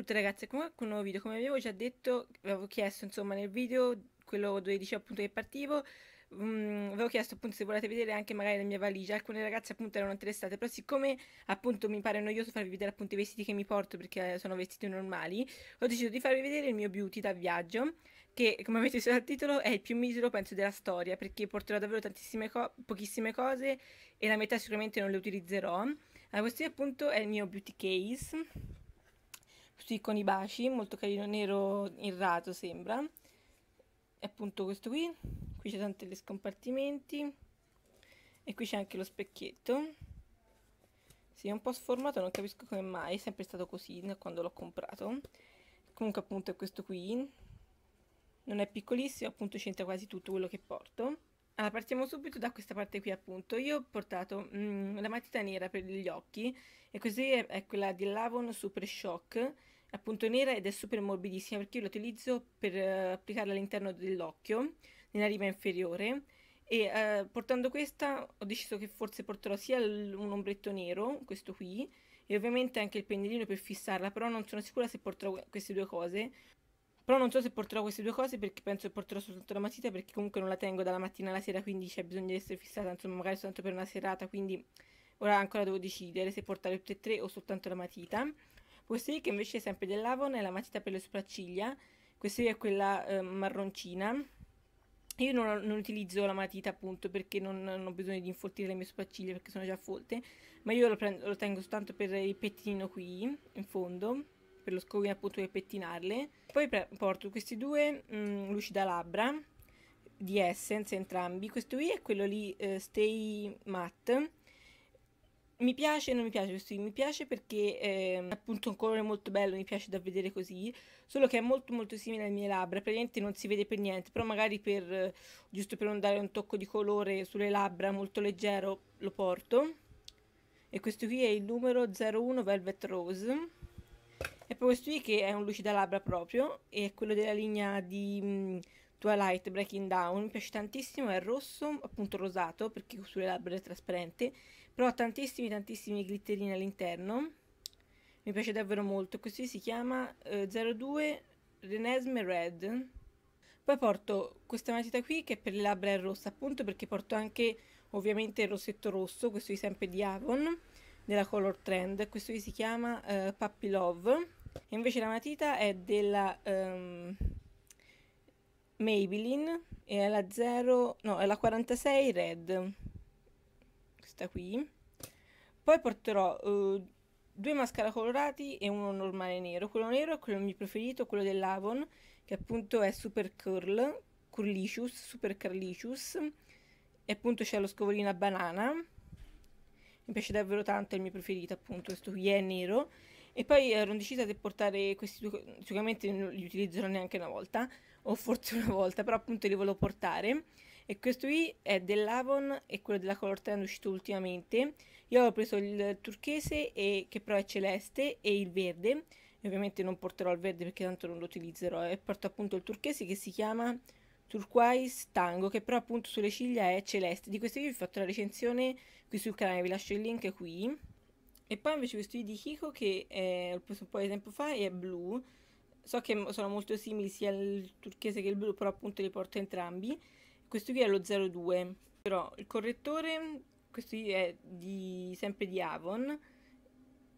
tutte ragazze, con un nuovo video, come avevo già detto, avevo chiesto insomma nel video, quello dove dicevo appunto che partivo, um, avevo chiesto appunto se volete vedere anche magari la mia valigia, alcune ragazze appunto erano interessate, però siccome appunto mi pare noioso farvi vedere appunto i vestiti che mi porto perché sono vestiti normali, ho deciso di farvi vedere il mio beauty da viaggio, che come avete visto dal titolo è il più misero penso della storia, perché porterò davvero tantissime co pochissime cose e la metà sicuramente non le utilizzerò. Allora, questo appunto è il mio beauty case sì, con i baci, molto carino, nero irrato sembra. È appunto questo qui, qui c'è tanti gli scompartimenti e qui c'è anche lo specchietto. Sì, è un po' sformato, non capisco come mai, è sempre stato così quando l'ho comprato. Comunque appunto è questo qui, non è piccolissimo, appunto c'entra quasi tutto quello che porto. Allora, partiamo subito da questa parte qui, appunto. Io ho portato mm, la matita nera per gli occhi e così è, è quella di Lavon Super Shock, appunto nera ed è super morbidissima perché io la utilizzo per uh, applicarla all'interno dell'occhio, nella riva inferiore. E uh, portando questa ho deciso che forse porterò sia l- un ombretto nero, questo qui, e ovviamente anche il pennellino per fissarla, però non sono sicura se porterò queste due cose. Però non so se porterò queste due cose perché penso che porterò soltanto la matita perché comunque non la tengo dalla mattina alla sera, quindi c'è bisogno di essere fissata, insomma, magari soltanto per una serata, quindi ora ancora devo decidere se portare tutte e tre o soltanto la matita. Questa che invece è sempre dell'Avon è la matita per le sopracciglia, questa è quella eh, marroncina. Io non, non, utilizzo la matita appunto perché non, non, ho bisogno di infoltire le mie sopracciglia perché sono già folte, ma io lo, prendo, lo tengo soltanto per il pettinino qui in fondo, per lo scoglio appunto per pettinarle poi porto questi due mh, mm, lucida labbra di Essence entrambi, questo qui è quello lì eh, Stay Matte. Mi piace e non mi piace questo qui, mi piace perché eh, appunto un colore molto bello, mi piace da vedere così, solo che è molto molto simile alle mie labbra, praticamente non si vede per niente, però magari per, eh, giusto per non dare un tocco di colore sulle labbra molto leggero lo porto. E questo qui è il numero 01 Velvet Rose è proprio questo qui che è un lucida labbra proprio, e è quello della linea di mh, Twilight Breaking Down, mi piace tantissimo, è rosso, appunto rosato, perché sulle labbra è trasparente, però ha tantissimi tantissimi glitterini all'interno, mi piace davvero molto, questo qui si chiama eh, 02 Renesme Red. Poi porto questa matita qui che per le labbra è rossa appunto perché porto anche ovviamente il rossetto rosso, questo qui sempre di Avon, della Color Trend, questo qui si chiama eh, Puppy Love Invece la matita è della um, Maybelline e è la 0, no, è la 46 Red. Questa qui. Poi porterò uh, due mascara colorati e uno normale nero. Quello nero è quello mio preferito, quello dell'Avon, che appunto è Super Curl, Curlicious, Super Curlicious. E appunto c'è lo scovolino a banana. Mi piace davvero tanto, è il mio preferito appunto, questo qui è nero e poi ero eh, decisa di portare questi due, sicuramente li utilizzerò neanche una volta, o forse una volta, però appunto li volevo portare. E questo qui è dell'Avon e quello della Color Trend uscito ultimamente. Io ho preso il turchese, e, che però è celeste, e il verde. E ovviamente non porterò il verde perché tanto non lo utilizzerò. E porto appunto il turchese che si chiama Turquoise Tango, che però appunto sulle ciglia è celeste. Di questi vi ho fatto la recensione qui sul canale, vi lascio il link qui. E poi invece questo di Kiko che è, ho preso un po' di tempo fa e è blu. So che sono molto simili sia il turchese che il blu, però appunto li porto entrambi. Questo qui è lo 02. Però il correttore, questo qui è di, sempre di Avon.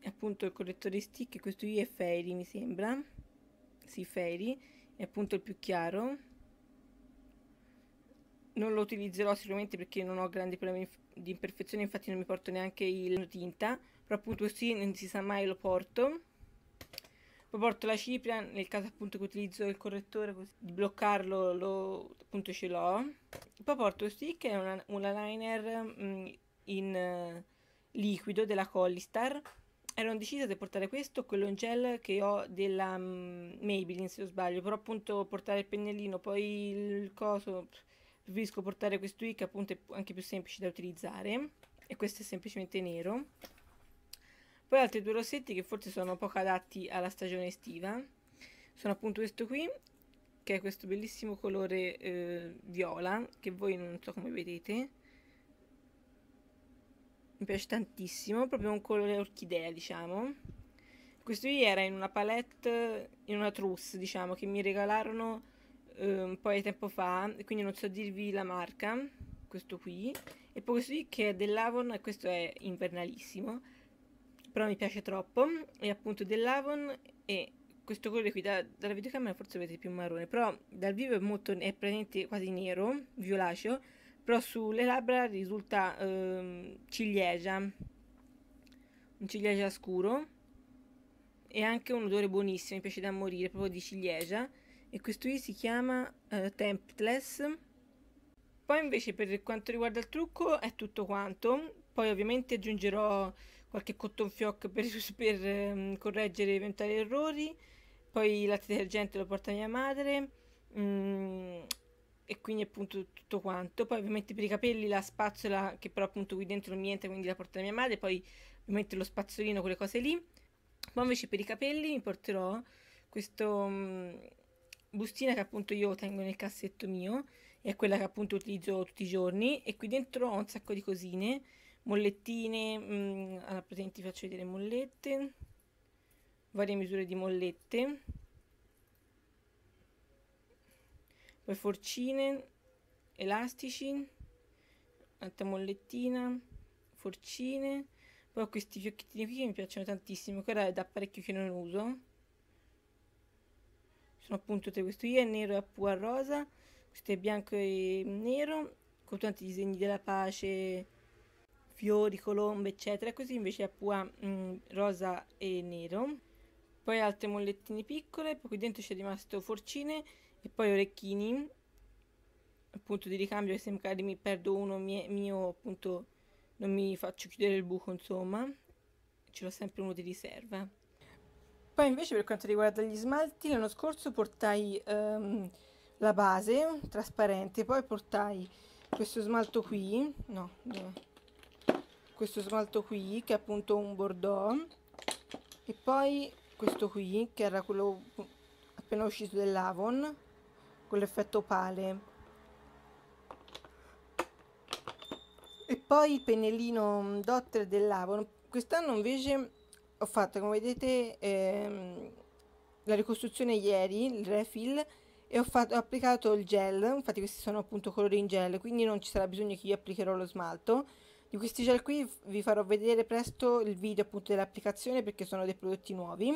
Appunto il correttore stick, questo qui è Fairy mi sembra. Sì, Fairy. È appunto il più chiaro. Non lo utilizzerò sicuramente perché non ho grandi problemi di imperfezione, infatti non mi porto neanche il tinta appunto così non si sa mai lo porto poi porto la cipria nel caso appunto che utilizzo il correttore così di bloccarlo lo, appunto ce l'ho poi porto sì che è una, una liner mh, mm, in uh, liquido della Collistar ero decisa di portare questo o quello in gel che ho della um, Maybelline se non sbaglio però appunto portare il pennellino poi il coso preferisco portare questo qui che appunto è anche più semplice da utilizzare e questo è semplicemente nero poi altri due rossetti che forse sono poco adatti alla stagione estiva. Sono appunto questo qui, che è questo bellissimo colore eh, viola, che voi non so come vedete. Mi piace tantissimo, proprio un colore orchidea, diciamo. Questo qui era in una palette, in una trousse, diciamo, che mi regalarono eh, un po' di tempo fa, quindi non so dirvi la marca, questo qui. E poi questo qui che è dell'Avon e questo è invernalissimo però mi piace troppo, è appunto dell'Avon e questo colore qui da, dalla videocamera forse vedete più marrone, però dal vivo è molto, è praticamente quasi nero, violaceo, però sulle labbra risulta ehm, ciliegia, un ciliegia scuro e anche un odore buonissimo, mi piace da morire, proprio di ciliegia e questo qui si chiama eh, Temptless. Poi invece per quanto riguarda il trucco è tutto quanto, poi ovviamente aggiungerò qualche cotton fioc per, per ehm, correggere eventuali errori, poi il latte detergente lo porta mia madre mm, e quindi appunto tutto quanto. Poi ovviamente per i capelli la spazzola che però appunto qui dentro non mi entra quindi la porta mia madre, poi ovviamente lo spazzolino, quelle cose lì. Poi invece per i capelli mi porterò questo mm, bustina che appunto io tengo nel cassetto mio è quella che appunto utilizzo tutti i giorni e qui dentro ho un sacco di cosine mollettine, mh, mm, allora, presenti faccio vedere mollette, varie misure di mollette, poi forcine, elastici, altra mollettina, forcine, poi questi fiocchettini qui che mi piacciono tantissimo, che è da parecchio che non uso, sono appunto tre, questo qui è nero e a pua rosa, questo è bianco e nero, con tanti disegni della pace, fiori, colombe, eccetera. Così invece a pua mh, mm, rosa e nero. Poi altre mollettine piccole, poi qui dentro c'è rimasto forcine e poi orecchini, appunto di ricambio, se magari mi perdo uno mie, mio, appunto non mi faccio chiudere il buco, insomma, ce l'ho sempre uno di riserva. Poi invece per quanto riguarda gli smalti, l'anno scorso portai um, la base trasparente, poi portai questo smalto qui, no, dove? questo smalto qui che è appunto un bordeaux e poi questo qui che era quello appena uscito dell'Avon con l'effetto opale e poi il pennellino Dotter dell'Avon quest'anno invece ho fatto come vedete ehm, la ricostruzione ieri il refill e ho, fatto, ho, applicato il gel infatti questi sono appunto colori in gel quindi non ci sarà bisogno che io applicherò lo smalto di questi gel qui vi farò vedere presto il video appunto dell'applicazione perché sono dei prodotti nuovi.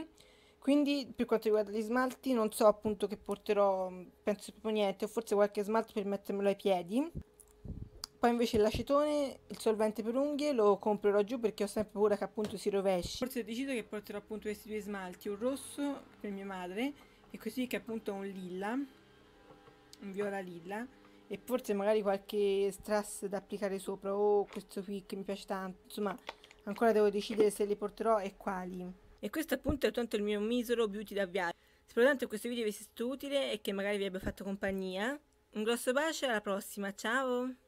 Quindi per quanto riguarda gli smalti non so appunto che porterò, penso proprio niente, o forse qualche smalto per mettermelo ai piedi. Poi invece l'acetone, il solvente per unghie, lo comprerò giù perché ho sempre paura che appunto si rovesci. Forse ho deciso che porterò appunto questi due smalti, un rosso per mia madre e così che appunto un lilla, un viola lilla e forse magari qualche strass da applicare sopra o oh, questo qui che mi piace tanto insomma ancora devo decidere se li porterò e quali e questo appunto è tutto il mio misero beauty da viaggio spero tanto che questo video vi sia stato utile e che magari vi abbia fatto compagnia un grosso bacio e alla prossima ciao